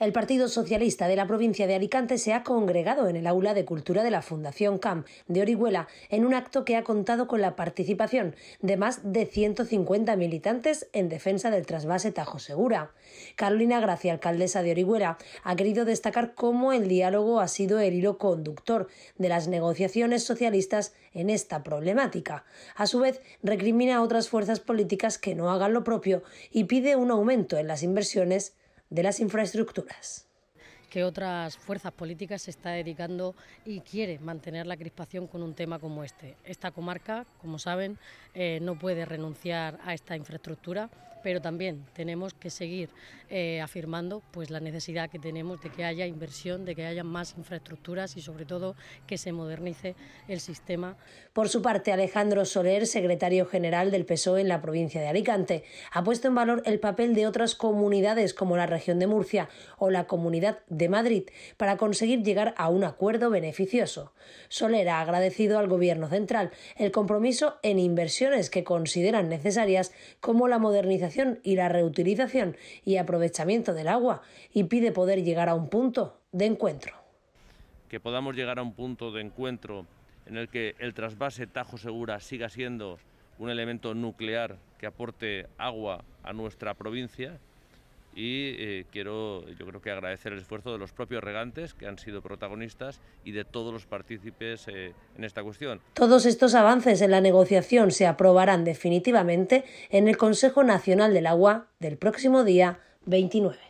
El Partido Socialista de la provincia de Alicante se ha congregado en el aula de cultura de la Fundación CAM de Orihuela en un acto que ha contado con la participación de más de 150 militantes en defensa del trasvase Tajo Segura. Carolina Gracia, alcaldesa de Orihuela, ha querido destacar cómo el diálogo ha sido el hilo conductor de las negociaciones socialistas en esta problemática. A su vez, recrimina a otras fuerzas políticas que no hagan lo propio y pide un aumento en las inversiones de las infraestructuras que otras fuerzas políticas se está dedicando y quiere mantener la crispación con un tema como este. Esta comarca, como saben, eh, no puede renunciar a esta infraestructura pero también tenemos que seguir eh, afirmando pues la necesidad que tenemos de que haya inversión, de que haya más infraestructuras y sobre todo que se modernice el sistema. Por su parte, Alejandro Soler, secretario general del PSOE en la provincia de Alicante, ha puesto en valor el papel de otras comunidades como la región de Murcia o la comunidad de Madrid para conseguir llegar a un acuerdo beneficioso. Soler ha agradecido al gobierno central el compromiso en inversiones que consideran necesarias como la modernización y la reutilización y aprovechamiento del agua y pide poder llegar a un punto de encuentro. Que podamos llegar a un punto de encuentro en el que el trasvase Tajo Segura siga siendo un elemento nuclear que aporte agua a nuestra provincia y eh, quiero yo creo que agradecer el esfuerzo de los propios regantes que han sido protagonistas y de todos los partícipes eh, en esta cuestión. Todos estos avances en la negociación se aprobarán definitivamente en el Consejo Nacional del Agua del próximo día 29.